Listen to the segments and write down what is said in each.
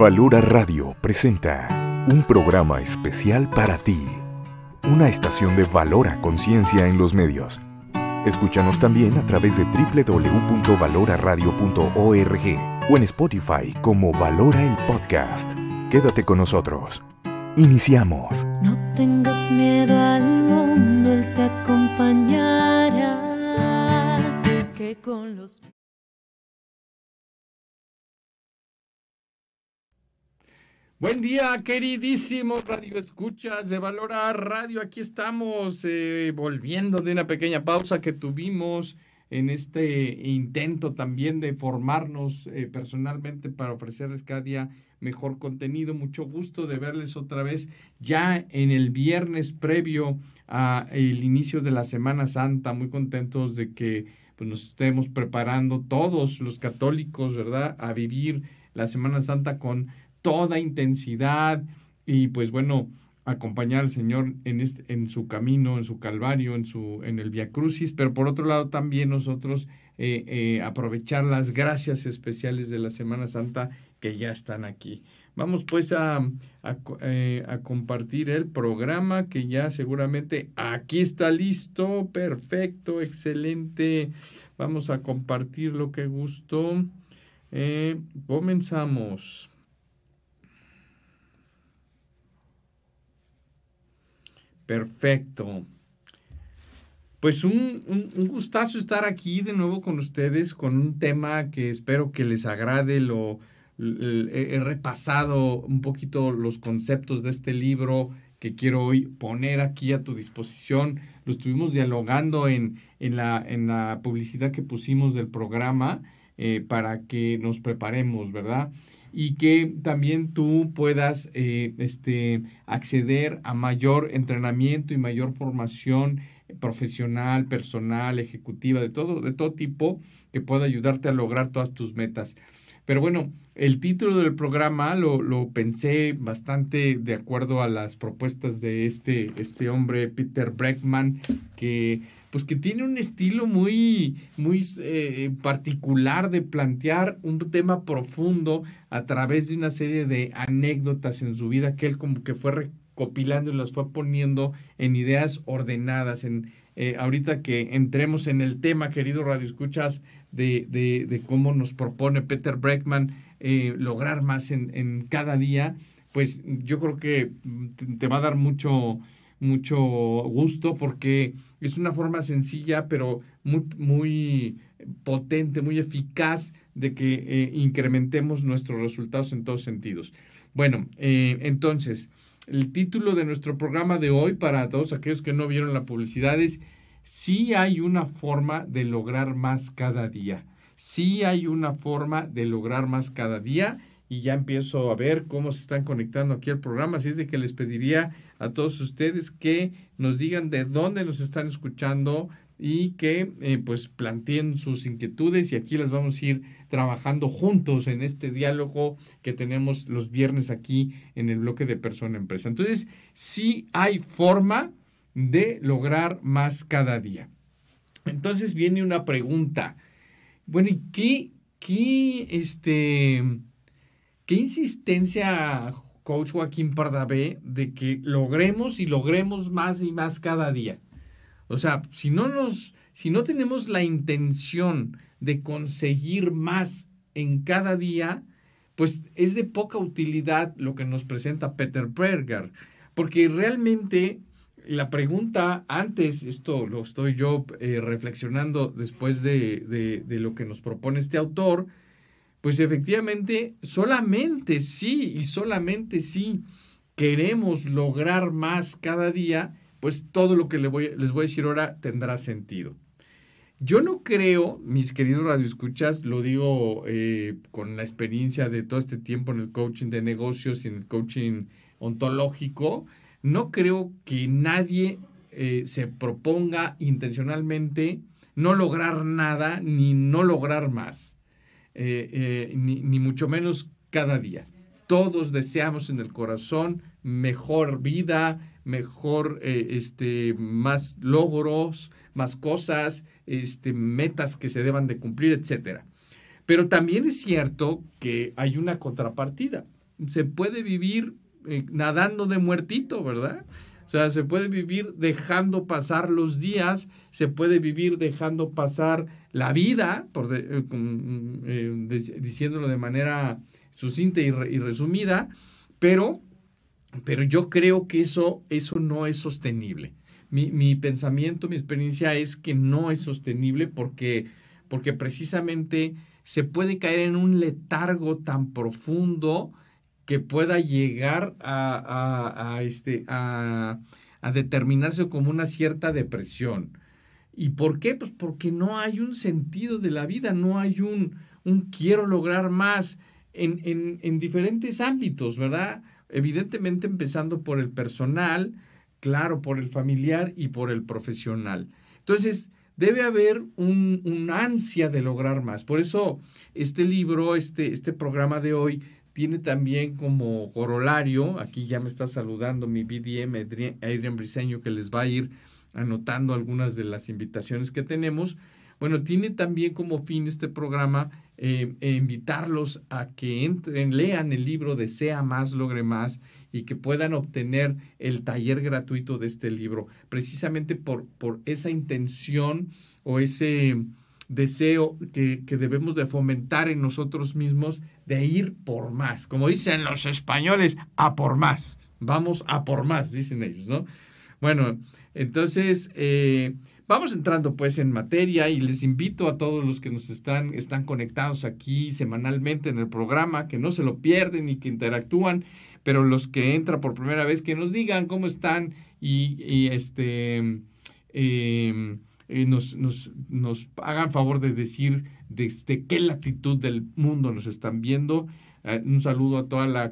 Valora Radio presenta un programa especial para ti. Una estación de Valora Conciencia en los medios. Escúchanos también a través de www.valoraradio.org o en Spotify como Valora el Podcast. Quédate con nosotros. Iniciamos. No tengas miedo al mundo, te acompañará. con los... Buen día, queridísimos Radio Escuchas de Valora Radio. Aquí estamos eh, volviendo de una pequeña pausa que tuvimos en este intento también de formarnos eh, personalmente para ofrecerles cada día mejor contenido. Mucho gusto de verles otra vez ya en el viernes previo al inicio de la Semana Santa. Muy contentos de que pues, nos estemos preparando todos los católicos, ¿verdad?, a vivir la Semana Santa con toda intensidad y pues bueno, acompañar al Señor en, este, en su camino, en su calvario, en, su, en el Via Crucis, pero por otro lado también nosotros eh, eh, aprovechar las gracias especiales de la Semana Santa que ya están aquí. Vamos pues eh, a, compartir el programa que ya seguramente aquí está listo, perfecto, excelente. Vamos a compartir lo que gustó. comenzamos. Perfecto. Pues un, gustazo estar aquí de nuevo con ustedes con un tema que espero que les agrade. Lo, he repasado un poquito los conceptos de este libro que quiero hoy poner aquí a tu disposición. Lo estuvimos dialogando en, en, la, en la publicidad que pusimos del programa eh, para que nos preparemos, ¿verdad? Y que también tú puedas eh, este, acceder a mayor entrenamiento y mayor formación profesional, personal, ejecutiva, de todo, de todo tipo, que pueda ayudarte a lograr todas tus metas. Pero bueno, el título del programa lo, lo, pensé bastante de acuerdo a las propuestas de este, este hombre, Peter Breckman, que pues que tiene un estilo muy, muy eh, particular de plantear un tema profundo a través de una serie de anécdotas en su vida que él como que fue recopilando y las fue poniendo en ideas ordenadas. En, eh, ahorita que entremos en el tema, querido Radio Escuchas, de, de, cómo nos propone Peter Breckman eh, lograr más en, en cada día, pues yo creo que te va a dar mucho mucho gusto porque es una forma sencilla, pero muy, muy potente, muy eficaz de que eh, incrementemos nuestros resultados en todos sentidos. Bueno, eh, entonces, el título de nuestro programa de hoy para todos aquellos que no vieron la publicidad es si hay una forma de lograr más cada día. si hay una forma de lograr más cada día y ya empiezo a ver cómo se están conectando aquí al programa, así es de que les pediría a todos ustedes que nos digan de dónde nos están escuchando y que eh, pues planteen sus inquietudes y aquí las vamos a ir trabajando juntos en este diálogo que tenemos los viernes aquí en el bloque de persona empresa. Entonces, sí hay forma de lograr más cada día. Entonces viene una pregunta. Bueno, ¿y qué, qué, este, qué insistencia coach Joaquín Pardabé de que logremos y logremos más y más cada día. O sea, si no nos, si no tenemos la intención de conseguir más en cada día, pues es de poca utilidad lo que nos presenta Peter Berger, porque realmente la pregunta antes, esto lo estoy yo eh, reflexionando después de, de, lo que nos propone este autor, pues efectivamente solamente sí y solamente sí queremos lograr más cada día, pues todo lo que les voy, a decir ahora tendrá sentido. Yo no creo, mis queridos radioescuchas, lo digo eh, con la experiencia de todo este tiempo en el coaching de negocios y en el coaching ontológico, no creo que nadie eh, se proponga intencionalmente no lograr nada ni no lograr más. Eh, eh, ni, mucho menos cada día. Todos deseamos en el corazón mejor vida, mejor, eh, este, más logros, más cosas, este, metas que se deban de cumplir, etcétera. Pero también es cierto que hay una contrapartida. Se puede vivir nadando de muertito, ¿verdad? O sea, se puede vivir dejando pasar los días, se puede vivir dejando pasar la vida, por eh, mm, eh, diciéndolo de manera sucinta y, resumida, pero, pero yo creo que eso, eso no es sostenible. Mi, pensamiento, mi experiencia es que no es sostenible porque, porque precisamente se puede caer en un letargo tan profundo que pueda llegar este, a, a, determinarse como una cierta depresión. ¿Y por qué? Pues porque no hay un sentido de la vida, no hay un, un quiero lograr más en, en, diferentes ámbitos, ¿verdad? Evidentemente empezando por el personal, claro, por el familiar y por el profesional. Entonces, debe haber un, ansia de lograr más. Por eso, este libro, este, este programa de hoy, tiene también como corolario, aquí ya me está saludando mi BDM Adrián Briseño, que les va a ir anotando algunas de las invitaciones que tenemos. Bueno, tiene también como fin este programa eh, invitarlos a que entren, lean el libro Desea más, logre más y que puedan obtener el taller gratuito de este libro, precisamente por, por esa intención o ese deseo que, que, debemos de fomentar en nosotros mismos de ir por más. Como dicen los españoles, a por más. Vamos a por más, dicen ellos, ¿no? Bueno, entonces, eh, vamos entrando pues en materia y les invito a todos los que nos están, están conectados aquí semanalmente en el programa, que no se lo pierden y que interactúan, pero los que entran por primera vez, que nos digan cómo están y, este, em, nos, nos, nos hagan favor de decir desde qué latitud del mundo nos están viendo Ah, un saludo a toda la,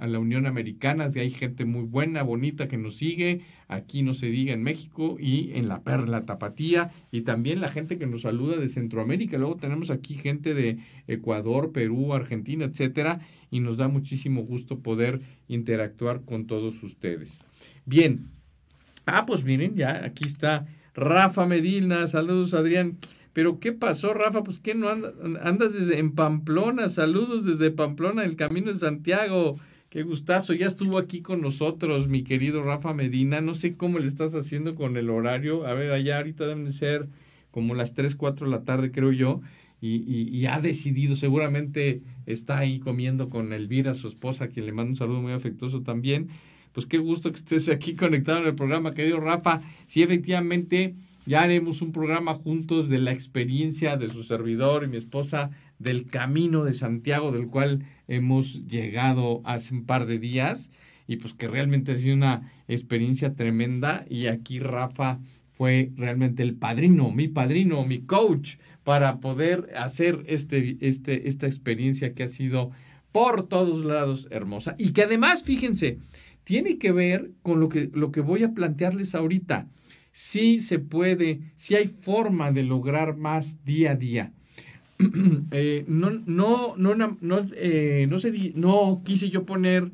a la Unión Americana, que hay gente muy buena, bonita que nos sigue, aquí no se diga en México y en la Perla Tapatía, y también la gente que nos saluda de Centroamérica. Luego tenemos aquí gente de Ecuador, Perú, Argentina, etcétera, y nos da muchísimo gusto poder interactuar con todos ustedes. Bien, ah, pues miren, ya aquí está Rafa Medina, saludos Adrián. Pero ¿qué pasó, Rafa? Pues ¿qué no andas desde en Pamplona? Saludos desde Pamplona, el Camino de Santiago. Qué gustazo, ya estuvo aquí con nosotros mi querido Rafa Medina. No sé cómo le estás haciendo con el horario. A ver, allá ahorita deben ser como las 3, 4 de la tarde, creo yo. Y, ha decidido, seguramente está ahí comiendo con Elvira, su esposa, quien le manda un saludo muy afectuoso también. Pues qué gusto que estés aquí conectado en el programa, querido Rafa. Sí, efectivamente, ya haremos un programa juntos de la experiencia de su servidor y mi esposa del camino de Santiago, del cual hemos llegado hace un par de días y pues que realmente ha sido una experiencia tremenda y aquí Rafa fue realmente el padrino, mi padrino, mi coach para poder hacer este, este, esta experiencia que ha sido por todos lados hermosa y que además, fíjense, tiene que ver con lo que, lo que voy a plantearles ahorita si se puede, si hay forma de lograr más día a día. no, quise yo poner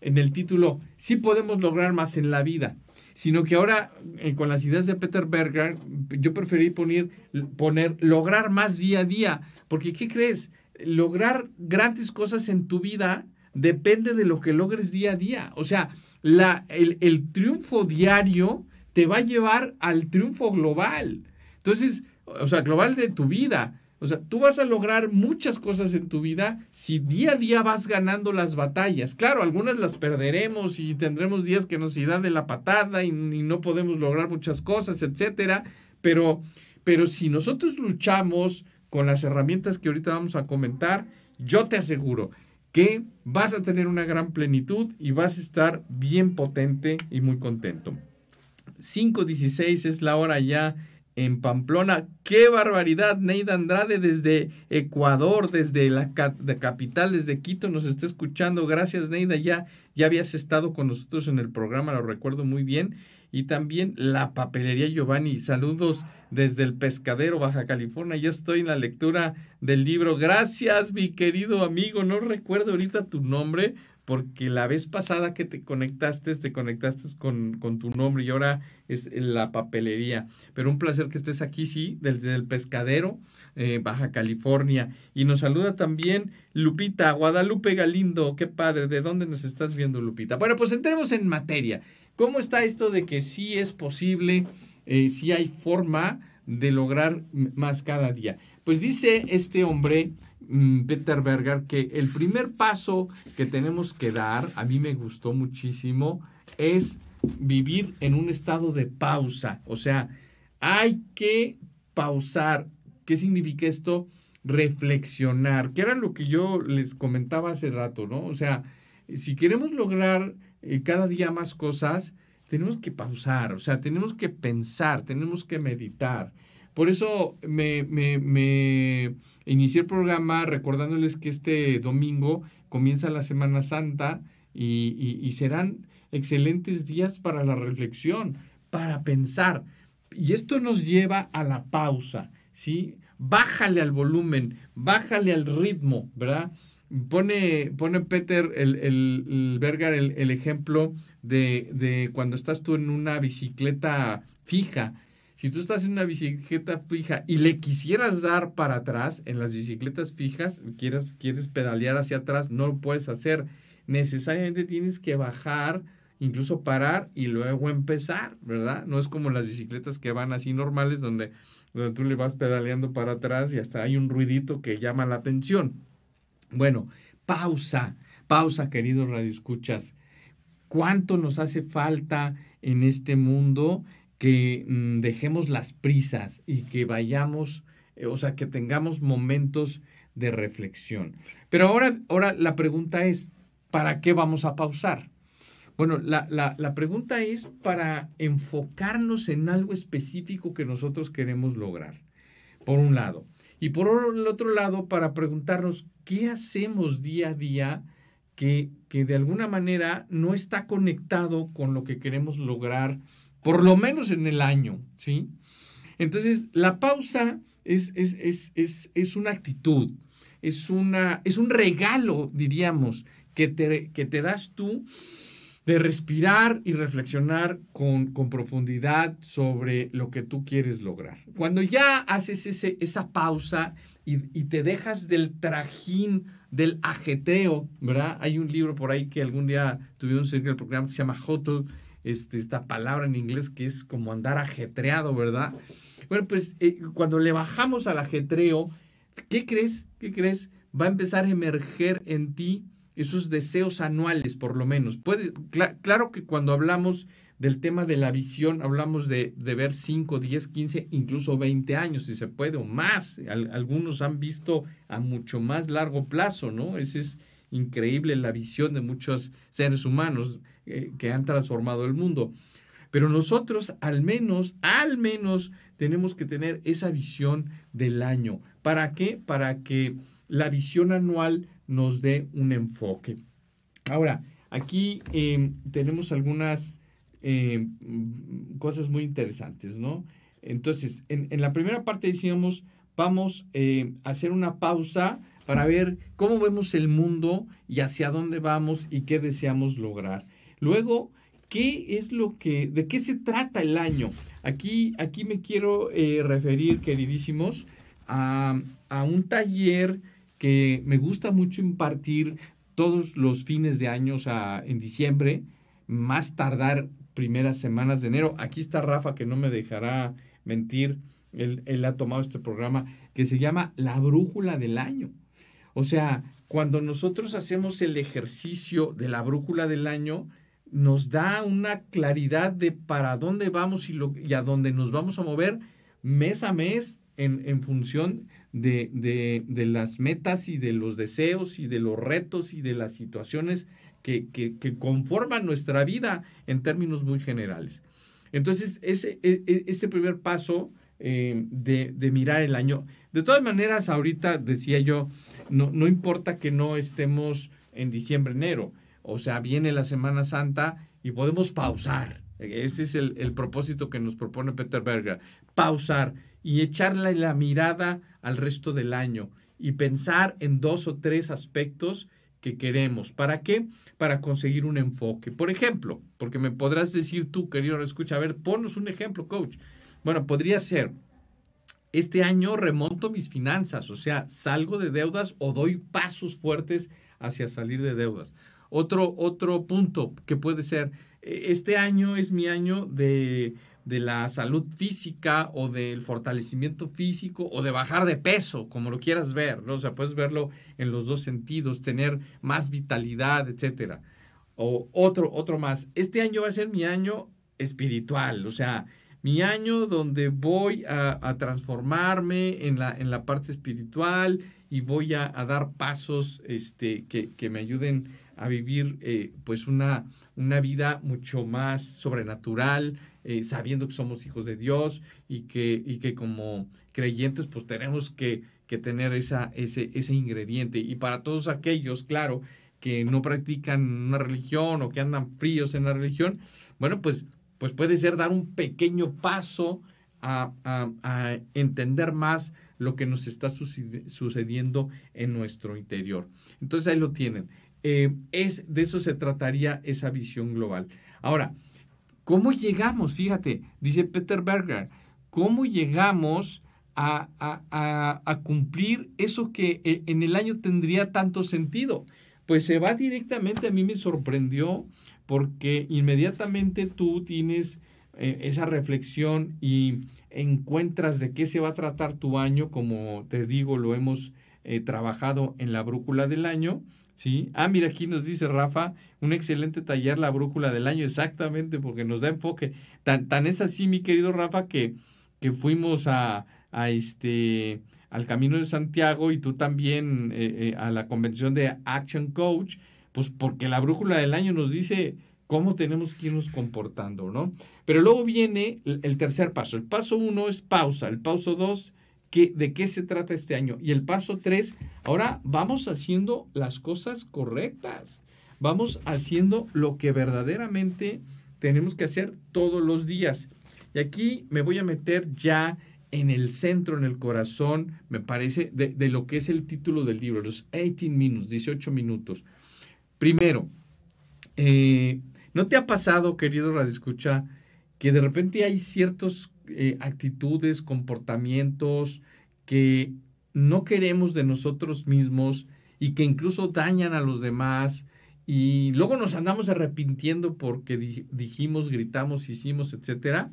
en el título, si podemos lograr más en la vida, sino que ahora eh, con las ideas de Peter Berger, yo preferí poner, poner lograr más día a día, porque ¿qué crees? Lograr grandes cosas en tu vida depende de lo que logres día a día. O sea, el, el triunfo diario te va a llevar al triunfo global. Entonces, o sea, global de tu vida. O sea, tú vas a lograr muchas cosas en tu vida si día a día vas ganando las batallas. Claro, algunas las perderemos y tendremos días que nos irán de la patada y, no podemos lograr muchas cosas, etcétera. Pero, pero si nosotros luchamos con las herramientas que ahorita vamos a comentar, yo te aseguro que vas a tener una gran plenitud y vas a estar bien potente y muy contento. 5.16 es la hora ya en Pamplona. ¡Qué barbaridad! Neida Andrade desde Ecuador, desde la, capital, desde Quito, nos está escuchando. Gracias, Neida. Ya, ya habías estado con nosotros en el programa, lo recuerdo muy bien. Y también la papelería Giovanni. Saludos desde el Pescadero, Baja California. Ya estoy en la lectura del libro. Gracias, mi querido amigo. No recuerdo ahorita tu nombre, porque la vez pasada que te conectaste, te conectaste con, tu nombre y ahora es la papelería. Pero un placer que estés aquí, sí, desde el pescadero, eh, Baja California. Y nos saluda también Lupita, Guadalupe Galindo, qué padre, ¿de dónde nos estás viendo, Lupita? Bueno, pues entremos en materia. ¿Cómo está esto de que sí es posible, eh, si hay forma de lograr más cada día? Pues dice este hombre Mm, Peter Berger, que el primer paso que tenemos que dar, a mí me gustó muchísimo, es vivir en un estado de pausa. O sea, hay que pausar. ¿Qué significa esto? Reflexionar, que era lo que yo les comentaba hace rato, ¿no? O sea, si queremos lograr eh, cada día más cosas, tenemos que pausar, o sea, tenemos que pensar, tenemos que meditar. Por eso me Iniciar el programa recordándoles que este domingo comienza la Semana Santa y, serán excelentes días para la reflexión, para pensar. Y esto nos lleva a la pausa, ¿sí? Bájale al volumen, bájale al ritmo, ¿verdad? Pone, pone Peter el, el, Berger el, el ejemplo de, de, cuando estás tú en una bicicleta fija si tú estás en una bicicleta fija y le quisieras dar para atrás, en las bicicletas fijas, quieres, quieres pedalear hacia atrás, no lo puedes hacer. Necesariamente tienes que bajar, incluso parar y luego empezar, ¿verdad? No es como las bicicletas que van así normales donde, donde tú le vas pedaleando para atrás y hasta hay un ruidito que llama la atención. Bueno, pausa, pausa, queridos radioescuchas. ¿Cuánto nos hace falta en este mundo? que mm, dejemos las prisas y que vayamos, eh, o sea, que tengamos momentos de reflexión. Pero ahora, ahora la pregunta es, ¿para qué vamos a pausar? Bueno, la, pregunta es para enfocarnos en algo específico que nosotros queremos lograr, por un lado. Y por el otro lado, para preguntarnos qué hacemos día a día que, que de alguna manera no está conectado con lo que queremos lograr por lo menos en el año, ¿sí? Entonces, la pausa es, es, una actitud, es, una, es un regalo, diríamos, que te, que te das tú de respirar y reflexionar con, profundidad sobre lo que tú quieres lograr. Cuando ya haces esa pausa y, te dejas del trajín, del ajeteo, ¿verdad? Hay un libro por ahí que algún día tuvimos en el programa que se llama Hotel este, esta palabra en inglés que es como andar ajetreado, ¿verdad? Bueno, pues eh, cuando le bajamos al ajetreo, ¿qué crees? ¿Qué crees? Va a empezar a emerger en ti esos deseos anuales, por lo menos. claro que cuando hablamos del tema de la visión, hablamos de, ver 5, 10, 15, incluso 20 años, si se puede, o más. algunos han visto a mucho más largo plazo, ¿no? Ese es increíble la visión de muchos seres humanos. Eh, que han transformado el mundo. Pero nosotros al menos, al menos tenemos que tener esa visión del año. ¿Para qué? Para que la visión anual nos dé un enfoque. Ahora, aquí em, tenemos algunas em, cosas muy interesantes, ¿no? Entonces, en, la primera parte decíamos, vamos em, a hacer una pausa para ver cómo vemos el mundo y hacia dónde vamos y qué deseamos lograr. Luego, ¿qué es lo que, de qué se trata el año? Aquí, aquí me quiero eh, referir, queridísimos, a, un taller que me gusta mucho impartir todos los fines de años en diciembre, más tardar primeras semanas de enero. Aquí está Rafa, que no me dejará mentir, él, ha tomado este programa, que se llama La Brújula del Año. O sea, cuando nosotros hacemos el ejercicio de la brújula del año, nos da una claridad de para dónde vamos y, a dónde nos vamos a mover mes a mes en, función de, las metas y de los deseos y de los retos y de las situaciones que, conforman nuestra vida en términos muy generales. Entonces, ese, e, e, este primer paso eh, de, de, mirar el año. De todas maneras, ahorita decía yo, no importa que no estemos en diciembre, enero o sea, viene la Semana Santa y podemos pausar. Ese es el, propósito que nos propone Peter Berger, pausar y echarle la mirada al resto del año y pensar en dos o tres aspectos que queremos. ¿Para qué? Para conseguir un enfoque. Por ejemplo, porque me podrás decir tú, querido, escucha, a ver, ponos un ejemplo, coach. Bueno, podría ser, este año remonto mis finanzas, o sea, salgo de deudas o doy pasos fuertes hacia salir de deudas. Otro, otro punto que puede ser, e, este año es mi año de, la salud física o del fortalecimiento físico o de bajar de peso, como lo quieras ver, ¿no? o sea, puedes verlo en los dos sentidos, tener más vitalidad, etcétera. O otro, otro más, este año va a ser mi año espiritual, o sea, mi año donde voy a, transformarme en la, en la, parte espiritual y voy a, dar pasos este, que, que, me ayuden a vivir eh, pues una, una vida mucho más sobrenatural, eh, sabiendo que somos hijos de Dios y que, y que como creyentes pues tenemos que, que tener esa, ese, ese ingrediente. Y para todos aquellos, claro, que no practican una religión o que andan fríos en la religión, bueno, pues, pues puede ser dar un pequeño paso a, a, a entender más lo que nos está sucediendo en nuestro interior. Entonces ahí lo tienen. Eh, es, de eso se trataría esa visión global. Ahora, ¿cómo llegamos? Fíjate, dice Peter Berger, ¿cómo llegamos a, cumplir eso que eh, en el año tendría tanto sentido? Pues se va directamente, a mí me sorprendió, porque inmediatamente tú tienes eh, esa reflexión y encuentras de qué se va a tratar tu año, como te digo, lo hemos trabajado en la brújula del año, ¿sí? Ah, mira, aquí nos dice Rafa, un excelente taller, la brújula del año, exactamente, porque nos da enfoque. Tan, es así, mi querido Rafa, que, que fuimos a, este, al Camino de Santiago y tú también eh, eh, a la convención de Action Coach, pues porque la brújula del año nos dice cómo tenemos que irnos comportando, ¿no? Pero luego viene el tercer paso. El paso uno es pausa, el paso dos de qué se trata este año. Y el paso tres, ahora vamos haciendo las cosas correctas. Vamos haciendo lo que verdaderamente tenemos que hacer todos los días. Y aquí me voy a meter ya en el centro, en el corazón, me parece, de, lo que es el título del libro, los 18 minutos, 18 minutos. Primero, eh, ¿no te ha pasado, querido Radio Escucha, que de repente hay ciertos eh, actitudes, comportamientos que no queremos de nosotros mismos y que incluso dañan a los demás y luego nos andamos arrepintiendo porque dijimos, gritamos, hicimos, etcétera.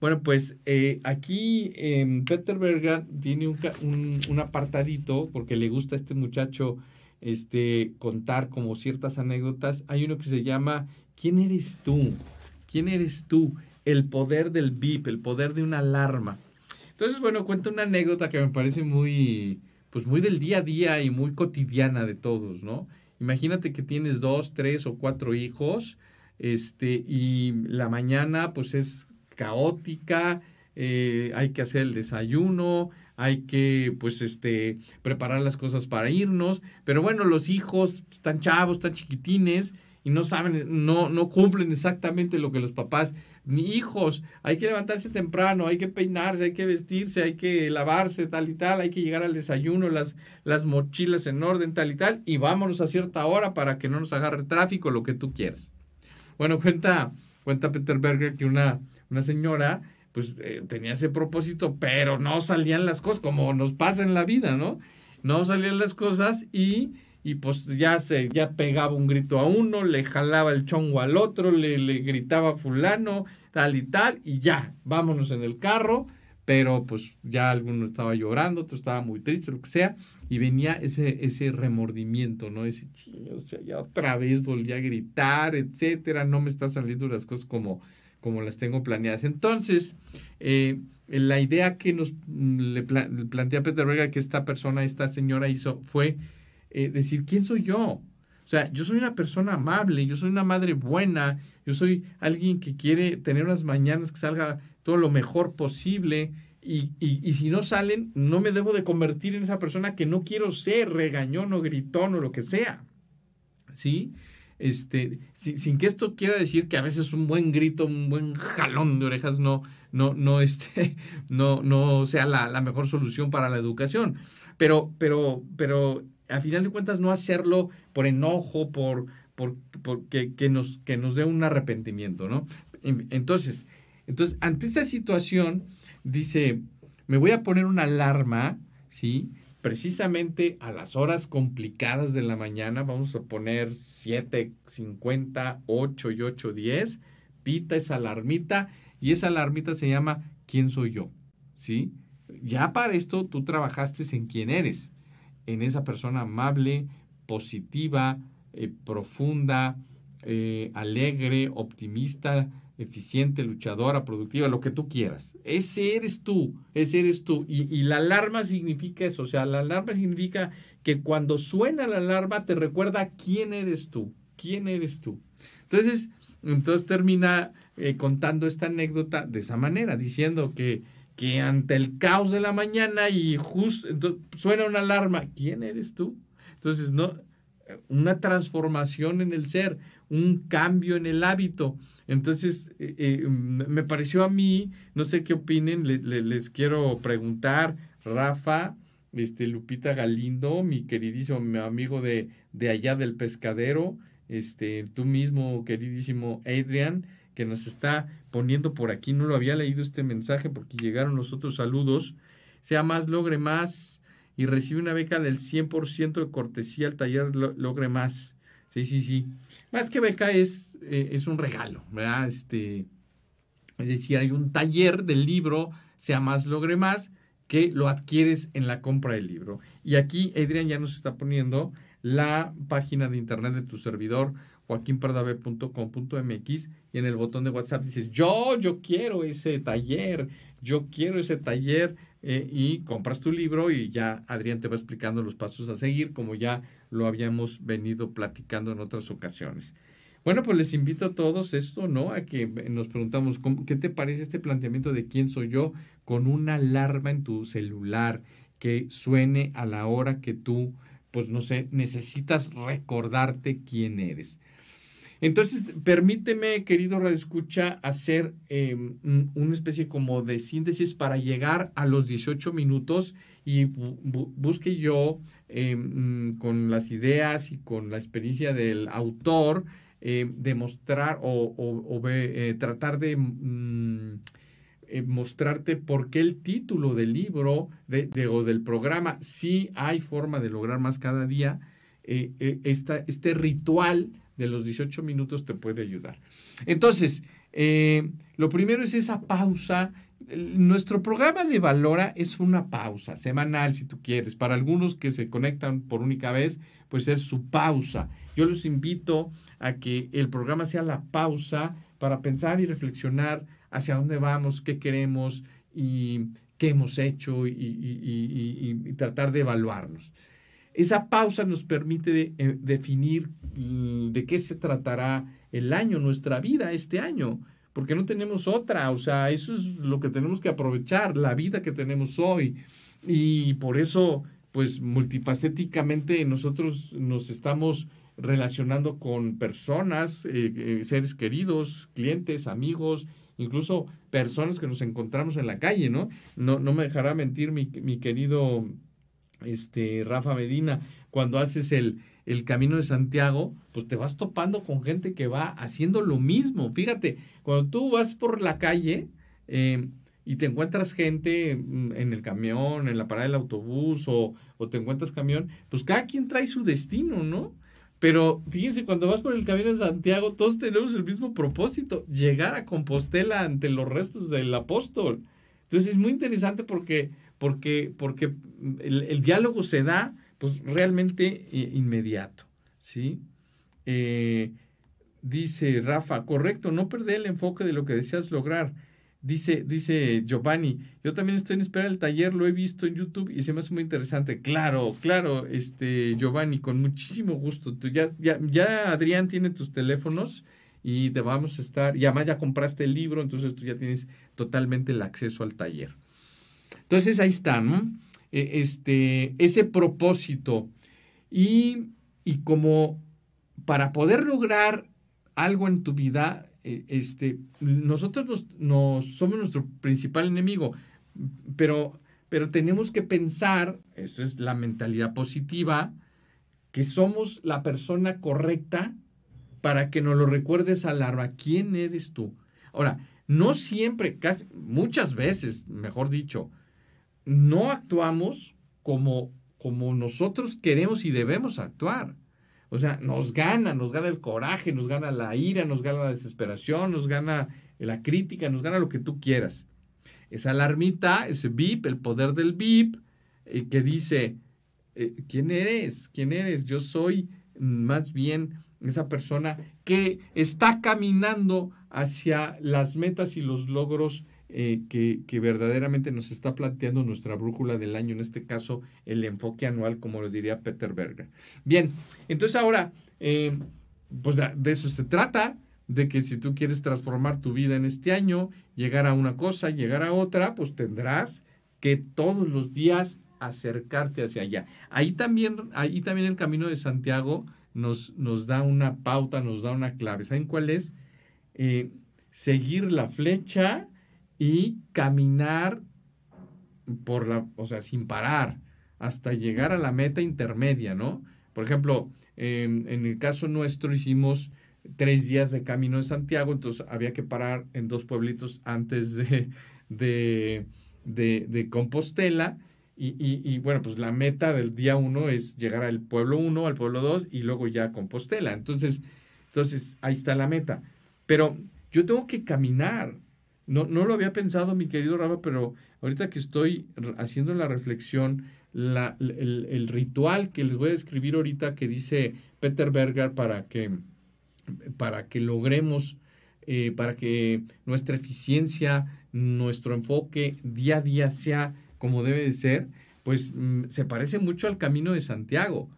Bueno, pues eh, aquí em, Peter Berger tiene un, apartadito porque le gusta a este muchacho este, contar como ciertas anécdotas. Hay uno que se llama ¿Quién eres tú? ¿Quién eres tú? el poder del VIP, el poder de una alarma. Entonces, bueno, cuento una anécdota que me parece muy, pues muy del día a día y muy cotidiana de todos, ¿no? Imagínate que tienes dos, tres o cuatro hijos, este, y la mañana pues es caótica, eh, hay que hacer el desayuno, hay que pues este preparar las cosas para irnos, pero bueno, los hijos están chavos, están chiquitines y no saben, no, no cumplen exactamente lo que los papás ni hijos, hay que levantarse temprano, hay que peinarse, hay que vestirse, hay que lavarse, tal y tal, hay que llegar al desayuno, las, las mochilas en orden, tal y tal, y vámonos a cierta hora para que no nos agarre tráfico, lo que tú quieras. Bueno, cuenta, cuenta Peter Berger que una, una señora pues eh, tenía ese propósito, pero no salían las cosas, como nos pasa en la vida, ¿no? No salían las cosas y y pues ya se ya pegaba un grito a uno, le jalaba el chongo al otro, le, le gritaba fulano, tal y tal, y ya, vámonos en el carro, pero pues ya alguno estaba llorando, otro estaba muy triste, lo que sea, y venía ese, ese remordimiento, ¿no? Ese chingo, o sea, ya otra vez volví a gritar, etcétera, no me está saliendo las cosas como, como las tengo planeadas. Entonces, eh, la idea que nos plantea Peter Berger que esta persona, esta señora hizo, fue eh, decir, ¿quién soy yo? O sea, yo soy una persona amable, yo soy una madre buena, yo soy alguien que quiere tener unas mañanas que salga todo lo mejor posible y, si no salen, no me debo de convertir en esa persona que no quiero ser, regañón o gritón o lo que sea. ¿Sí? Este, sin que esto quiera decir que a veces un buen grito, un buen jalón de orejas no, no, no, este, no, no sea la, la mejor solución para la educación. Pero, pero, pero a final de cuentas no hacerlo por enojo, por, por, que, nos, que nos dé un arrepentimiento, ¿no? Entonces, entonces, ante esa situación, dice, me voy a poner una alarma, ¿sí? Precisamente a las horas complicadas de la mañana, vamos a poner 7, 50, 8 y 8, 10, pita esa alarmita y esa alarmita se llama ¿Quién soy yo? ¿Sí? Ya para esto tú trabajaste en quién eres, en esa persona amable, positiva, eh, profunda, eh, alegre, optimista, eficiente, luchadora, productiva, lo que tú quieras. Ese eres tú, ese eres tú. Y, la alarma significa eso, o sea, la alarma significa que cuando suena la alarma te recuerda quién eres tú, quién eres tú. Entonces, entonces termina eh, contando esta anécdota de esa manera, diciendo que que ante el caos de la mañana y justo suena una alarma, ¿quién eres tú? Entonces, no, una transformación en el ser, un cambio en el hábito. Entonces, eh, eh, me pareció a mí, no sé qué opinen, les quiero preguntar, Rafa, este, Lupita Galindo, mi queridísimo amigo de, de allá del pescadero, este, tú mismo, queridísimo Adrian, que nos está poniendo por aquí. No lo había leído este mensaje porque llegaron los otros saludos. Sea más, logre más y recibe una beca del 100% de cortesía al taller Logre Más. Sí, sí, sí. Más que beca es, eh, es un regalo, ¿verdad? Este, es decir, hay un taller del libro Sea Más, Logre Más que lo adquieres en la compra del libro. Y aquí Adrián ya nos está poniendo la página de internet de tu servidor Joaquimpardave.com.mx y en el botón de WhatsApp dices, yo, yo quiero ese taller, yo quiero ese taller eh, y compras tu libro y ya Adrián te va explicando los pasos a seguir como ya lo habíamos venido platicando en otras ocasiones. Bueno, pues les invito a todos esto, ¿no? A que eh, nos preguntamos, ¿qué te parece este planteamiento de quién soy yo con una alarma en tu celular que suene a la hora que tú, pues no sé, necesitas recordarte quién eres? Entonces, permíteme, querido Radio Escucha, hacer em, una especie como de síntesis para llegar a los 18 minutos y busque yo, em, con las ideas y con la experiencia del autor, em, demostrar o, eh, tratar de... Mm, eh, mostrarte por qué el título del libro o del programa, si hay forma de lograr más cada día, eh, esta, este ritual de los 18 minutos te puede ayudar. Entonces, eh, lo primero es esa pausa. Nuestro programa de Valora es una pausa semanal, si tú quieres. Para algunos que se conectan por única vez, puede ser su pausa. Yo los invito a que el programa sea la pausa para pensar y reflexionar hacia dónde vamos, qué queremos y qué hemos hecho y tratar de evaluarnos. Esa pausa nos permite eh, definir mm, de qué se tratará el año, nuestra vida este año, porque no tenemos otra, o sea, eso es lo que tenemos que aprovechar, la vida que tenemos hoy. Y por eso, pues multifacéticamente nosotros nos estamos relacionando con personas, eh, eh, seres queridos, clientes, amigos, incluso personas que nos encontramos en la calle, ¿no? No, no me dejará mentir mi querido este, Rafa Medina, cuando haces el, el Camino de Santiago, pues te vas topando con gente que va haciendo lo mismo. Fíjate, cuando tú vas por la calle em, y te encuentras gente mm, en el camión, en la parada del autobús o, o, te encuentras camión, pues cada quien trae su destino, ¿no? Pero fíjense, cuando vas por el Camino de Santiago, todos tenemos el mismo propósito, llegar a Compostela ante los restos del apóstol. Entonces es muy interesante porque porque, porque el, diálogo se da pues, realmente eh, inmediato. ¿sí? Eh, dice Rafa, correcto, no perder el enfoque de lo que deseas lograr. Dice, dice Giovanni, yo también estoy en espera del taller, lo he visto en YouTube y se me hace muy interesante. Claro, claro, este Giovanni, con muchísimo gusto. Tú ya, ya, Adrián tiene tus teléfonos y te vamos a estar, y además ya compraste el libro, entonces tú ya tienes totalmente el acceso al taller. Entonces ahí está, e, Este, ese propósito. Y, y como para poder lograr algo en tu vida, e, este, nosotros nos, somos nuestro principal enemigo, pero, pero tenemos que pensar, eso es la mentalidad positiva, que somos la persona correcta para que nos lo recuerdes al larva. ¿Quién eres tú? Ahora, no siempre, casi, muchas veces, mejor dicho, no actuamos como, como nosotros queremos y debemos actuar. O sea, nos gana, nos gana el coraje, nos gana la ira, nos gana la desesperación, nos gana la crítica, nos gana lo que tú quieras. Esa alarmita, ese VIP, el poder del VIP, eh, que dice, eh, ¿quién eres? ¿Quién eres? Yo soy más bien esa persona que está caminando hacia las metas y los logros eh, que, verdaderamente nos está planteando nuestra brújula del año, en este caso el enfoque anual, como lo diría Peter Berger. Bien, entonces ahora, eh, pues de, eso se trata, de que si tú quieres transformar tu vida en este año, llegar a una cosa, llegar a otra, pues tendrás que todos los días acercarte hacia allá. Ahí también, ahí también el camino de Santiago nos, nos da una pauta, nos da una clave. ¿Saben cuál es? Eh, seguir la flecha y caminar por la, o sea, sin parar hasta llegar a la meta intermedia, ¿no? Por ejemplo, en el caso nuestro hicimos tres días de camino en Santiago, entonces había que parar en dos pueblitos antes de, de, de, Compostela. Y, bueno, pues la meta del día uno es llegar al pueblo uno, al pueblo dos y luego ya a Compostela. Entonces, entonces ahí está la meta. Pero yo tengo que caminar, no, no lo había pensado, mi querido Rafa, pero ahorita que estoy haciendo la reflexión, la, el, ritual que les voy a describir ahorita que dice Peter Berger para que, para que logremos, eh, para que nuestra eficiencia, nuestro enfoque día a día sea como debe de ser, pues mm, se parece mucho al camino de Santiago.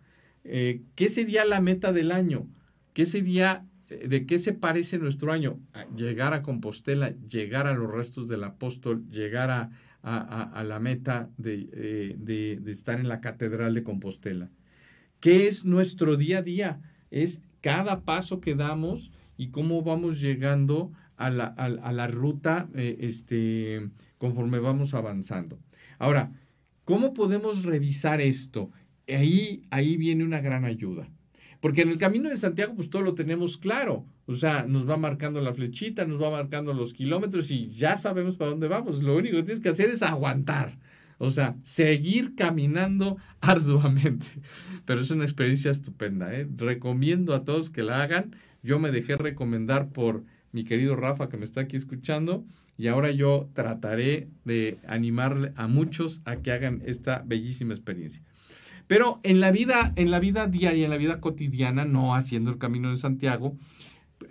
Eh, ¿Qué sería la meta del año? ¿Qué sería ¿De qué se parece nuestro año? llegar a Compostela, llegar a los restos del apóstol, llegar a, la meta eh, de, estar en la catedral de Compostela. ¿Qué es nuestro día a día? Es cada paso que damos y cómo vamos llegando a la, ruta eh, este, conforme vamos avanzando. Ahora, ¿cómo podemos revisar esto? Ahí, ahí viene una gran ayuda porque en el camino de Santiago, pues todo lo tenemos claro. O sea, nos va marcando la flechita, nos va marcando los kilómetros y ya sabemos para dónde vamos. Lo único que tienes que hacer es aguantar. O sea, seguir caminando arduamente. Pero es una experiencia estupenda. ¿eh? Recomiendo a todos que la hagan. Yo me dejé recomendar por mi querido Rafa que me está aquí escuchando y ahora yo trataré de animarle a muchos a que hagan esta bellísima experiencia. Pero en la vida, en la vida diaria, en la vida cotidiana, no haciendo el camino de Santiago,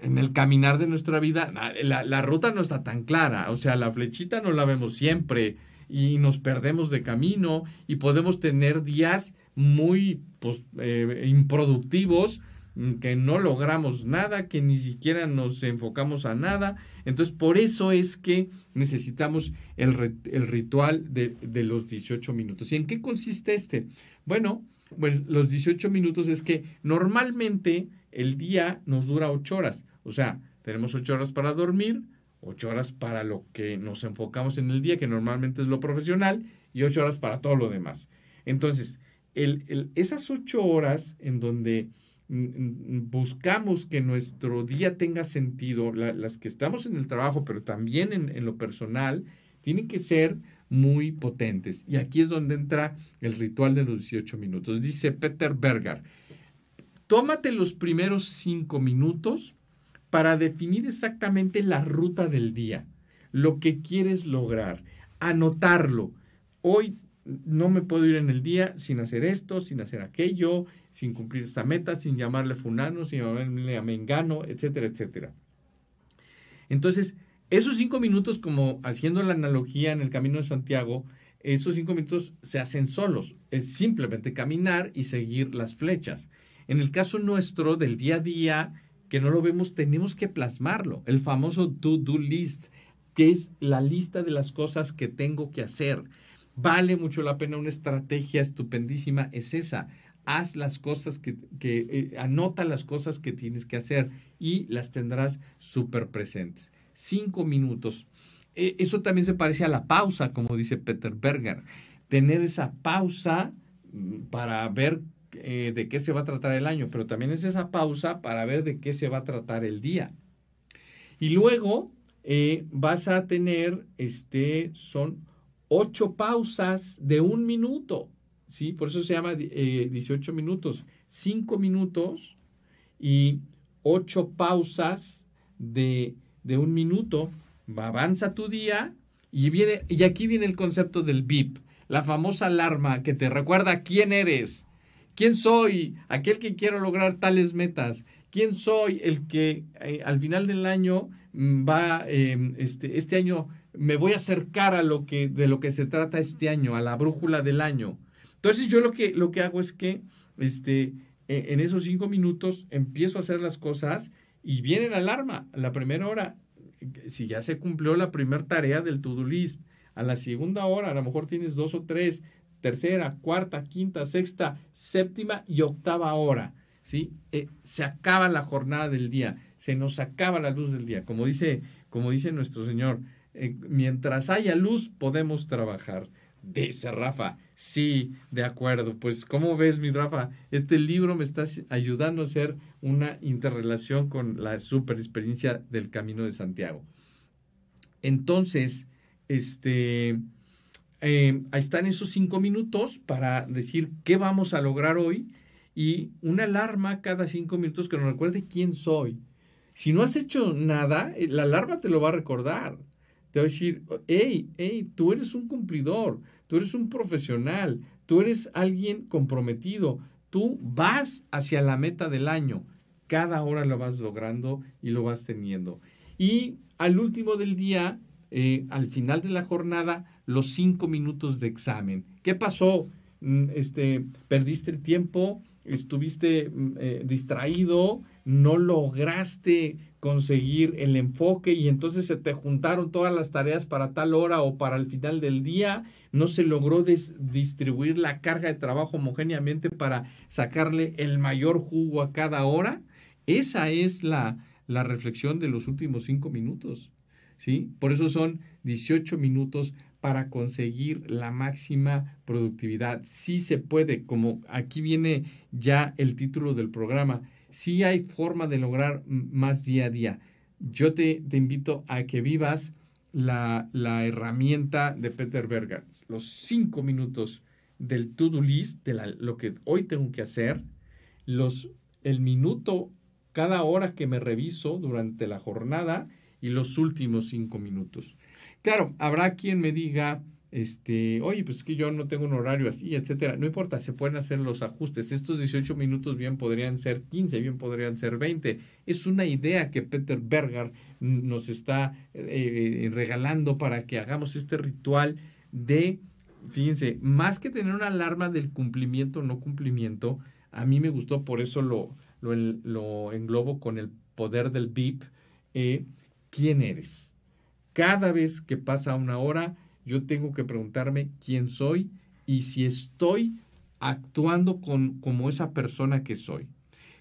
en el caminar de nuestra vida, la, ruta no está tan clara, o sea, la flechita no la vemos siempre y nos perdemos de camino y podemos tener días muy pues, eh, improductivos mm, que no logramos nada, que ni siquiera nos enfocamos a nada. Entonces, por eso es que necesitamos el, ritual de, de los 18 minutos. ¿Y en qué consiste este? Bueno, pues, los 18 minutos es que normalmente el día nos dura 8 horas. O sea, tenemos 8 horas para dormir, 8 horas para lo que nos enfocamos en el día, que normalmente es lo profesional, y 8 horas para todo lo demás. Entonces, el, esas 8 horas en donde mm, mm, buscamos que nuestro día tenga sentido, las que estamos en el trabajo, pero también en lo personal, tienen que ser muy potentes. Y aquí es donde entra el ritual de los 18 minutos. Dice Peter Berger, tómate los primeros 5 minutos para definir exactamente la ruta del día, lo que quieres lograr, anotarlo. Hoy no me puedo ir en el día sin hacer esto, sin hacer aquello, sin cumplir esta meta, sin llamarle funano, sin llamarle a mengano, etcétera, etcétera. Entonces, esos cinco minutos, como haciendo la analogía en el Camino de Santiago, esos cinco minutos se hacen solos. Es simplemente caminar y seguir las flechas. En el caso nuestro del día a día, que no lo vemos, tenemos que plasmarlo. El famoso to-do list, que es la lista de las cosas que tengo que hacer. Vale mucho la pena una estrategia estupendísima, es esa. Haz las cosas que, eh, anota las cosas que tienes que hacer y las tendrás súper presentes cinco minutos. E, eso también se parece a la pausa, como dice Peter Berger. Tener esa pausa mm, para ver eh, de qué se va a tratar el año, pero también es esa pausa para ver de qué se va a tratar el día. Y luego eh, vas a tener, este, son ocho pausas de un minuto, ¿sí? Por eso se llama 18 eh, minutos, cinco minutos y ocho pausas de de un minuto, avanza tu día y, viene, y aquí viene el concepto del VIP, la famosa alarma que te recuerda quién eres, quién soy, aquel que quiero lograr tales metas, quién soy el que eh, al final del año mm, va, em, este, este año me voy a acercar a lo que, de lo que se trata este año, a la brújula del año. Entonces yo lo que, lo que hago es que este, e, en esos cinco minutos empiezo a hacer las cosas y viene la alarma a la primera hora. Si ya se cumplió la primera tarea del to-do list, a la segunda hora a lo mejor tienes dos o tres, tercera, cuarta, quinta, sexta, séptima y octava hora. ¿sí? Eh, se acaba la jornada del día, se nos acaba la luz del día. Como dice, como dice nuestro Señor, eh, mientras haya luz podemos trabajar. Dice Rafa, Sí, de acuerdo. Pues, ¿cómo ves, mi Rafa? Este libro me está ayudando a hacer una interrelación con la super experiencia del Camino de Santiago. Entonces, este, em, ahí están esos cinco minutos para decir qué vamos a lograr hoy y una alarma cada cinco minutos que nos recuerde quién soy. Si no has hecho nada, eh, la alarma te lo va a recordar te va a decir, hey, hey, tú eres un cumplidor, tú eres un profesional, tú eres alguien comprometido, tú vas hacia la meta del año, cada hora lo vas logrando y lo vas teniendo. Y al último del día, eh, al final de la jornada, los cinco minutos de examen. ¿Qué pasó? Mm, este, perdiste el tiempo, estuviste mm, eh, distraído, no lograste conseguir el enfoque y entonces se te juntaron todas las tareas para tal hora o para el final del día, no se logró distribuir la carga de trabajo homogéneamente para sacarle el mayor jugo a cada hora. Esa es la, reflexión de los últimos cinco minutos. ¿sí? Por eso son 18 minutos para conseguir la máxima productividad. Sí se puede, como aquí viene ya el título del programa, si hay forma de lograr más día a día. Yo te, invito a que vivas la, herramienta de Peter Berger, los cinco minutos del to-do list, de lo que hoy tengo que hacer, los, el minuto cada hora que me reviso durante la jornada y los últimos cinco minutos. Claro, habrá quien me diga, este, oye, pues es que yo no tengo un horario así, etcétera. No importa, se pueden hacer los ajustes. Estos 18 minutos bien podrían ser 15, bien podrían ser 20. Es una idea que Peter Berger nos está eh, regalando para que hagamos este ritual de, fíjense, más que tener una alarma del cumplimiento o no cumplimiento, a mí me gustó, por eso lo, englobo con el poder del VIP. Eh, ¿Quién eres? Cada vez que pasa una hora, yo tengo que preguntarme quién soy y si estoy actuando con, como esa persona que soy.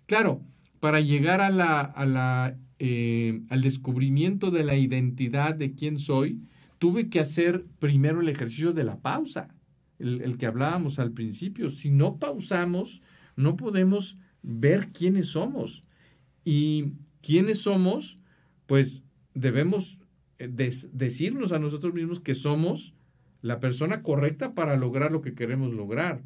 Claro, para llegar a la, eh, al descubrimiento de la identidad de quién soy, tuve que hacer primero el ejercicio de la pausa, el que hablábamos al principio. Si no pausamos, no podemos ver quiénes somos. Y quiénes somos, pues debemos eh, decirnos a nosotros mismos que somos la persona correcta para lograr lo que queremos lograr.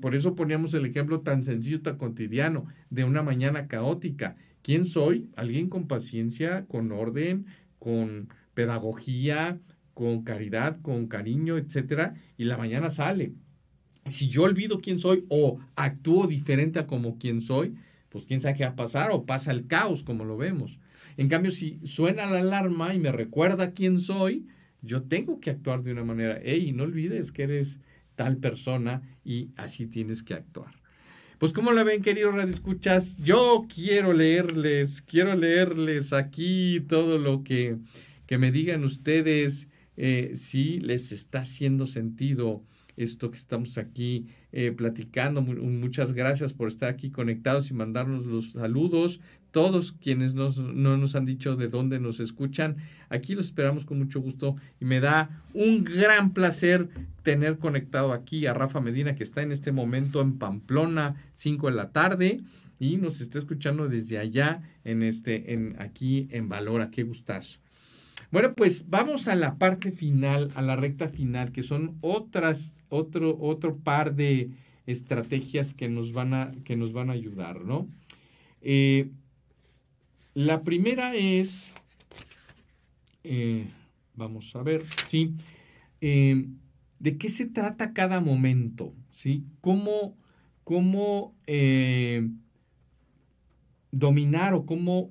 por eso poníamos el ejemplo tan sencillo, tan cotidiano, de una mañana caótica. ¿Quién soy? Alguien con paciencia, con orden, con pedagogía, con caridad, con cariño, etcétera, y la mañana sale. Si yo olvido quién soy o actúo diferente a como quien soy, pues quién sabe qué va a pasar o pasa el caos como lo vemos. En cambio, si suena la alarma y me recuerda quién soy, yo tengo que actuar de una manera. y no olvides que eres tal persona y así tienes que actuar. Pues como la ven, queridos escuchas. yo quiero leerles, quiero leerles aquí todo lo que, que me digan ustedes eh, si les está haciendo sentido esto que estamos aquí eh, platicando. Muchas gracias por estar aquí conectados y mandarnos los saludos todos quienes no nos han dicho de dónde nos escuchan. Aquí los esperamos con mucho gusto y me da un gran placer tener conectado aquí a Rafa Medina que está en este momento en Pamplona, 5 de la tarde y nos está escuchando desde allá en este en aquí en Valora, qué gustazo. Bueno, pues vamos a la parte final, a la recta final, que son otras otro otro par de estrategias que nos van a que nos van a ayudar, ¿no? Eh, la primera es, eh, vamos a ver, ¿sí? Eh, ¿De qué se trata cada momento? ¿Cómo, eh, dominar o cómo,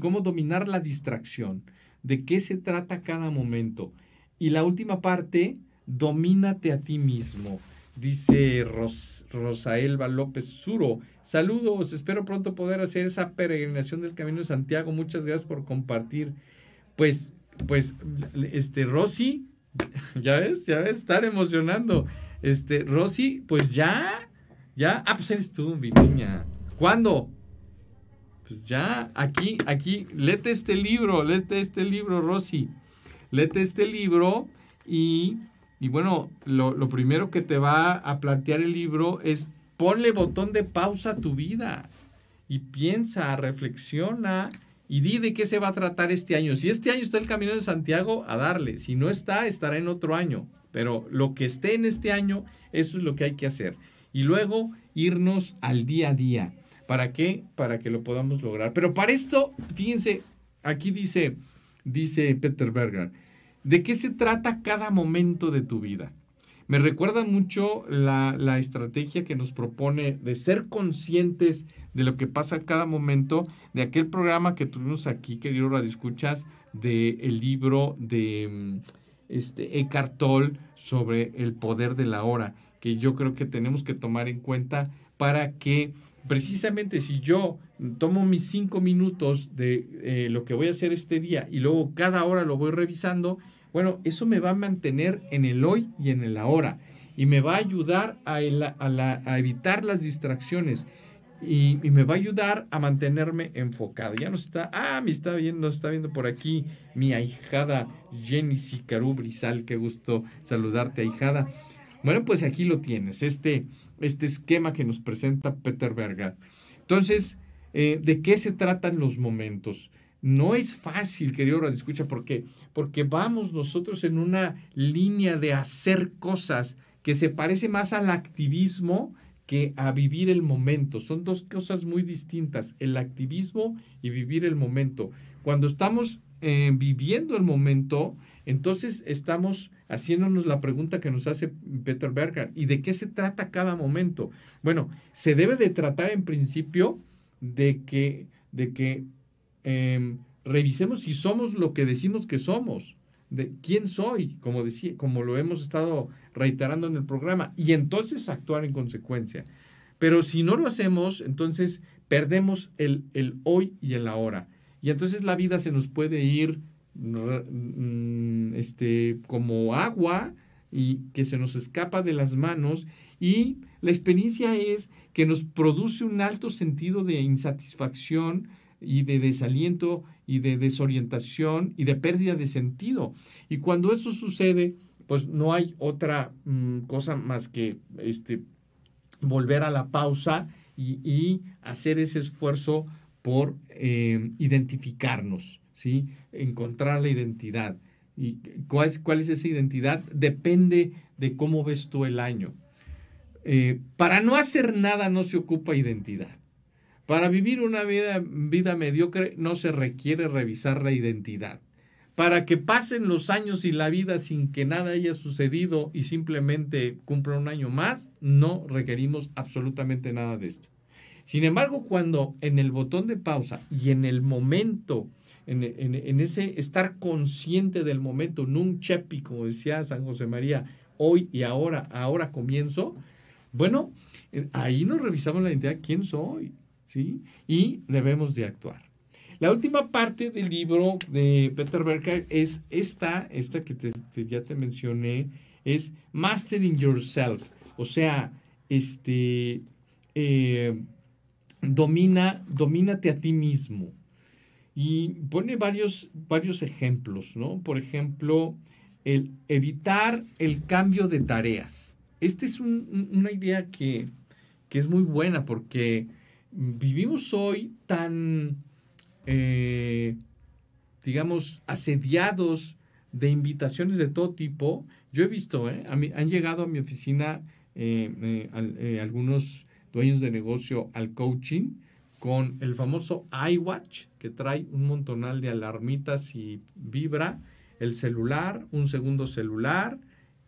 cómo dominar la distracción? ¿De qué se trata cada momento? Y la última parte, domínate a ti mismo. Dice Rosa Rosaelba López Suro. Saludos, espero pronto poder hacer esa peregrinación del Camino de Santiago. Muchas gracias por compartir. Pues, pues, este, Rosy, ya ves, ya ves, estar emocionando. Este, Rosy, pues ya, ya. Ah, pues eres tú, niña. ¿Cuándo? Pues ya, aquí, aquí, lete este libro, lete este libro, Rosy. Lete este libro y y bueno, lo, primero que te va a plantear el libro es ponle botón de pausa a tu vida y piensa, reflexiona y di de qué se va a tratar este año. Si este año está el Camino de Santiago, a darle. Si no está, estará en otro año. Pero lo que esté en este año, eso es lo que hay que hacer. Y luego irnos al día a día. ¿Para qué? Para que lo podamos lograr. Pero para esto, fíjense, aquí dice, dice Peter Berger, ¿De qué se trata cada momento de tu vida? Me recuerda mucho la, estrategia que nos propone de ser conscientes de lo que pasa cada momento, de aquel programa que tuvimos aquí, querido Radio Escuchas, del el libro de mm, este, Eckhart Tolle sobre el poder de la hora, que yo creo que tenemos que tomar en cuenta para que precisamente si yo tomo mis cinco minutos de eh, lo que voy a hacer este día y luego cada hora lo voy revisando, bueno, eso me va a mantener en el hoy y en el ahora y me va a ayudar a, evitar las distracciones y, me va a ayudar a mantenerme enfocado. Ya no está, ah, me está viendo, está viendo por aquí mi ahijada Jenny Sicarú Brizal, qué gusto saludarte, ahijada. Bueno, pues aquí lo tienes, este, este esquema que nos presenta Peter Bergat. Entonces, eh, ¿de qué se tratan los momentos? No es fácil, querido Radio Escucha, ¿por qué? Porque vamos nosotros en una línea de hacer cosas que se parece más al activismo que a vivir el momento. Son dos cosas muy distintas, el activismo y vivir el momento. Cuando estamos eh, viviendo el momento, entonces estamos haciéndonos la pregunta que nos hace Peter Berger, ¿y de qué se trata cada momento? Bueno, se debe de tratar en principio de que, de que Em, revisemos si somos lo que decimos que somos, de quién soy, como, como lo hemos estado reiterando en el programa, y entonces actuar en consecuencia. Pero si no lo hacemos, entonces perdemos el, hoy y el ahora. Y entonces la vida se nos puede ir mm, este, como agua y que se nos escapa de las manos y la experiencia es que nos produce un alto sentido de insatisfacción y de desaliento y de desorientación y de pérdida de sentido. Y cuando eso sucede, pues no hay otra mm, cosa más que este, volver a la pausa y, hacer ese esfuerzo por em, identificarnos, ¿sí? encontrar la identidad. ¿Y cuál es, cuál es esa identidad? Depende de cómo ves tú el año. Eh, para no hacer nada no se ocupa identidad. Para vivir una vida, vida mediocre no se requiere revisar la identidad. Para que pasen los años y la vida sin que nada haya sucedido y simplemente cumpla un año más, no requerimos absolutamente nada de esto. Sin embargo, cuando en el botón de pausa y en el momento, en, ese estar consciente del momento, nun chepi, como decía San José María, hoy y ahora, ahora comienzo, bueno, eh, ahí nos revisamos la identidad, quién soy, ¿sí? Y debemos de actuar. La última parte del libro de Peter Berger es esta, esta que ya te mencioné, es Mastering Yourself, o sea, este, eh, domina, domínate a ti mismo. Y pone varios, varios ejemplos, ¿no? Por ejemplo, el evitar el cambio de tareas. Esta es una idea que, que es muy buena porque vivimos hoy tan, eh, digamos, asediados de invitaciones de todo tipo. Yo he visto, eh, a mí, han llegado a mi oficina eh, algunos dueños de negocio al coaching con el famoso iWatch que trae un montonal de alarmitas y vibra, el celular, un segundo celular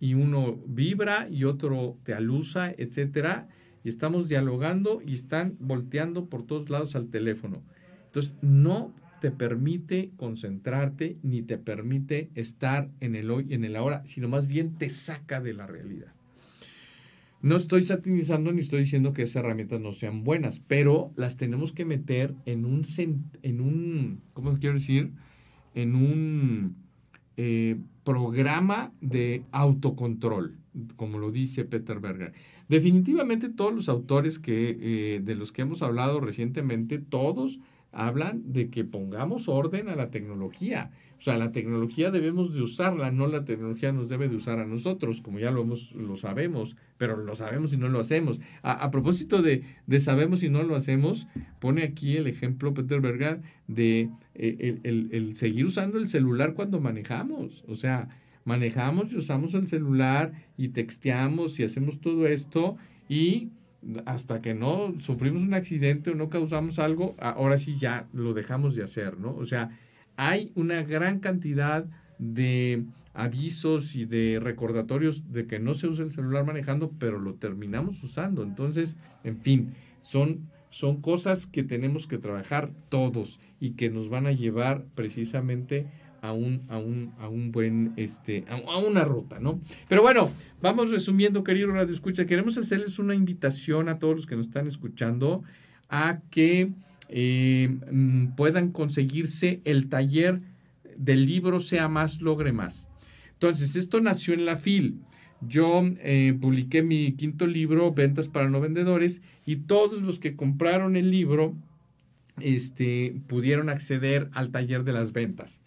y uno vibra y otro te alusa, etcétera y estamos dialogando y están volteando por todos lados al teléfono. Entonces, no te permite concentrarte ni te permite estar en el hoy y en el ahora, sino más bien te saca de la realidad. No estoy satinizando ni estoy diciendo que esas herramientas no sean buenas, pero las tenemos que meter en un, en un ¿cómo quiero decir? En un eh, programa de autocontrol, como lo dice Peter Berger. Definitivamente todos los autores que, eh, de los que hemos hablado recientemente, todos hablan de que pongamos orden a la tecnología. O sea, la tecnología debemos de usarla, no la tecnología nos debe de usar a nosotros, como ya lo, hemos, lo sabemos, pero lo sabemos y no lo hacemos. A, propósito de, sabemos y no lo hacemos, pone aquí el ejemplo Peter Berger de eh, seguir usando el celular cuando manejamos. O sea, manejamos y usamos el celular y texteamos y hacemos todo esto y hasta que no sufrimos un accidente o no causamos algo, ahora sí ya lo dejamos de hacer, ¿no? O sea, hay una gran cantidad de avisos y de recordatorios de que no se usa el celular manejando, pero lo terminamos usando. Entonces, en fin, son, son cosas que tenemos que trabajar todos y que nos van a llevar precisamente a un, a buen, este, a, una ruta, ¿no? Pero bueno, vamos resumiendo, querido Radio Escucha, queremos hacerles una invitación a todos los que nos están escuchando a que eh, mm, puedan conseguirse el taller del libro Sea Más, Logre Más. Entonces, esto nació en la FIL. Yo eh, publiqué mi quinto libro, Ventas para no vendedores, y todos los que compraron el libro este, pudieron acceder al taller de las ventas.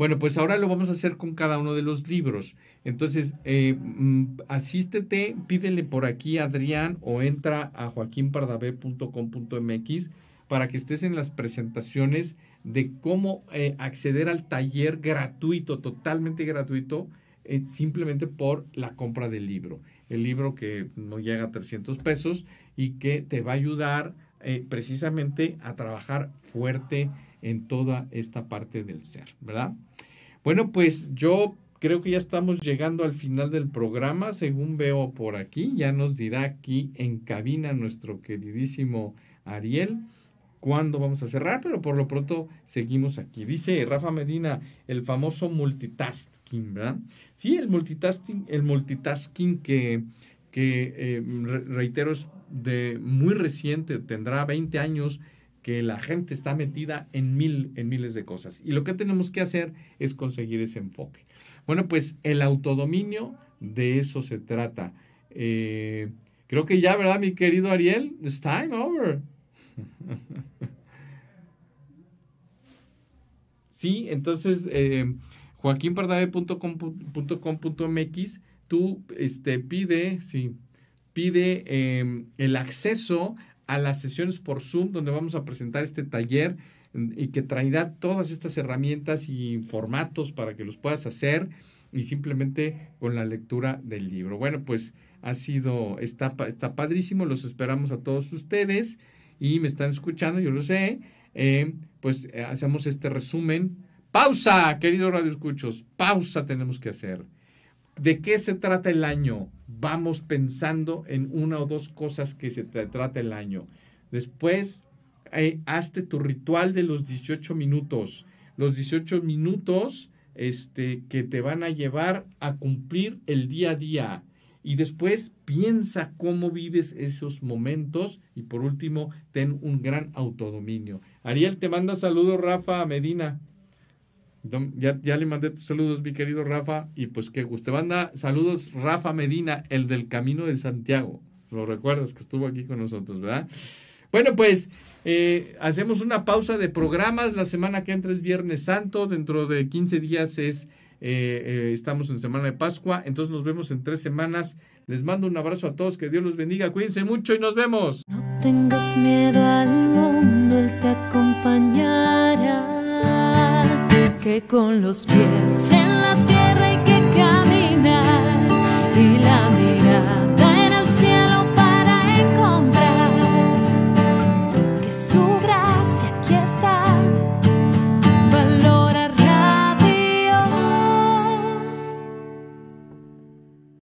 Bueno, pues ahora lo vamos a hacer con cada uno de los libros. Entonces, eh, mm, asístete, pídele por aquí a Adrián o entra a joaquimpardabé.com.mx para que estés en las presentaciones de cómo eh, acceder al taller gratuito, totalmente gratuito, eh, simplemente por la compra del libro. El libro que no llega a 300 pesos y que te va a ayudar precisamente a trabajar fuerte en toda esta parte del ser, ¿verdad? Bueno, pues yo creo que ya estamos llegando al final del programa, según veo por aquí, ya nos dirá aquí en cabina nuestro queridísimo Ariel cuándo vamos a cerrar, pero por lo pronto seguimos aquí. Dice Rafa Medina, el famoso multitasking, ¿verdad? Sí, el multitasking, el multitasking que, que eh, reitero es de muy reciente, tendrá 20 años que la gente está metida en mil, en miles de cosas. Y lo que tenemos que hacer es conseguir ese enfoque. Bueno, pues el autodominio, de eso se trata. Eh, creo que ya, ¿verdad, mi querido Ariel? It's time over. sí, entonces, eh, tú este, pide, sí, pide eh, el acceso a las sesiones por Zoom donde vamos a presentar este taller mm, y que traerá todas estas herramientas y formatos para que los puedas hacer y simplemente con la lectura del libro. Bueno, pues ha sido, está, está padrísimo, los esperamos a todos ustedes y me están escuchando, yo lo sé, eh, pues eh, hacemos este resumen. Pausa, querido Radio Escuchos, pausa tenemos que hacer. ¿De qué se trata el año? Vamos pensando en una o dos cosas que se te trata el año. Después, eh, hazte tu ritual de los 18 minutos. Los 18 minutos este, que te van a llevar a cumplir el día a día. Y después piensa cómo vives esos momentos. Y por último, ten un gran autodominio. Ariel, te manda saludos, Rafa Medina. Ya, le mandé tus saludos, mi querido Rafa, y pues que gusto. banda, saludos Rafa Medina, el del Camino de Santiago. Lo recuerdas que estuvo aquí con nosotros, ¿verdad? Bueno, pues eh, hacemos una pausa de programas. La semana que entra es Viernes Santo, dentro de 15 días es... Eh, eh, estamos en Semana de Pascua, entonces nos vemos en tres semanas. Les mando un abrazo a todos, que Dios los bendiga, cuídense mucho y nos vemos. No tengas miedo al con los pies en la tierra.